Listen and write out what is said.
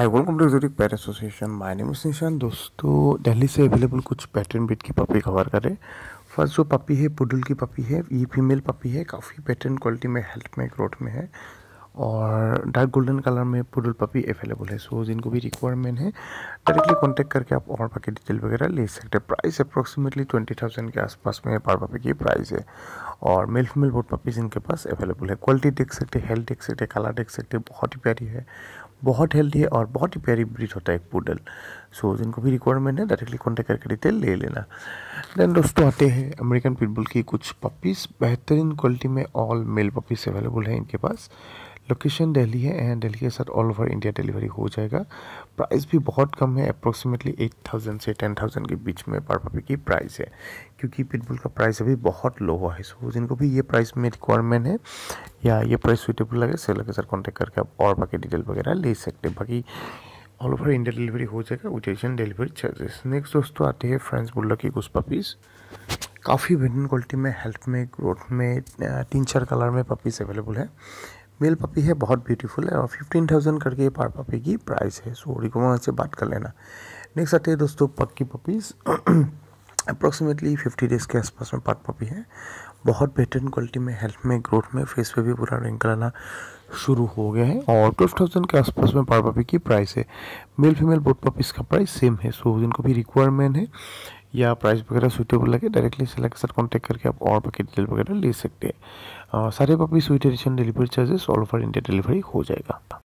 hi welcome to Zurich पैर association my name is Nishan दोस्तों दिल्ली से अवेलेबल कुछ पैटर्न बिट की पपी कवर करें फर्स्ट जो पपी है पुडुल की पपी है ये फीमेल पपी है काफ़ी पैटर्न क्वालिटी में हेल्थ में ग्रोथ में है और डार्क गोल्डन कलर में पुडुल पपी अवेलेबल है सो जिनको भी रिक्वायरमेंट है डायरेक्टली कॉन्टैक्ट करके आप और बाकी डिटेल वगैरह ले सकते हैं प्राइस अप्रॉक्सीमेटली ट्वेंटी थाउजेंड के आसपास में पर पपी की प्राइस है और मेल फीमेल बोट पपीज इनके पास अवेलेबल है क्वालिटी देख सकते हैं हेल्थ देख सकते हैं कलर देख सकते हैं बहुत ही प्यारी है बहुत हेल्दी है और बहुत ही प्यारी ब्रीड होता है एक पूडल सो so, जिनको भी रिक्वायरमेंट है डायरेक्टली कॉन्टेक्ट करके डिटेल ले लेना देन दोस्तों आते हैं अमेरिकन पिटबुल की कुछ पपीज़ बेहतरीन क्वालिटी में ऑल मेल पपीज़ अवेलेबल हैं इनके पास लोकेशन दिल्ली है एंड दिल्ली के साथ ऑल ओवर इंडिया डिलीवरी हो जाएगा प्राइस भी बहुत कम है अप्रोक्सीमेटली एट थाउजेंड से टेन थाउजेंड के बीच में पर पपी की प्राइस है क्योंकि पिटबुल का प्राइस अभी बहुत लो है सो जिनको भी ये प्राइस में रिक्वायरमेंट है या ये प्राइस सुइटेबल लगे सेल के सर कॉन्टैक्ट करके आप और बाकी डिटेल वगैरह ले सकते हैं बाकी ऑल ओवर इंडिया डिलीवरी हो जाएगा with Asian delivery charges next दोस्तों आते हैं फ्रेंड्स बुल्ला की कुछ पपीज काफ़ी भिन्न क्वालिटी में हेल्थ में ग्रोथ में तीन चार कलर में पपीज़ अवेलेबल है मेल पपी है बहुत ब्यूटीफुल है और फिफ्टीन थाउजेंड करके पार पपी की प्राइस है सो रिकोमा से बात कर लेना नेक्स्ट आते हैं दोस्तों पक्की पपीज़ अप्रॉक्सीमेटली फिफ्टी डेज़ के आसपास में पार्ट पपी है बहुत बेहतरीन क्वालिटी में हेल्थ में ग्रोथ में फेस पे भी पूरा रिंकल आना शुरू हो गया है और ट्वेल्व थाउजेंड के आसपास में पार पपी की प्राइस है मेल फीमेल बोट पपी इसका प्राइस सेम है सो जिनको भी रिक्वायरमेंट है या प्राइस वगैरह सूटेबल लगे डायरेक्टली सेलर के साथ कॉन्टैक्ट करके आप और बाकी डिटेल वगैरह ले सकते हैं सारे puppy sweet edition delivery charges all over India delivery हो जाएगा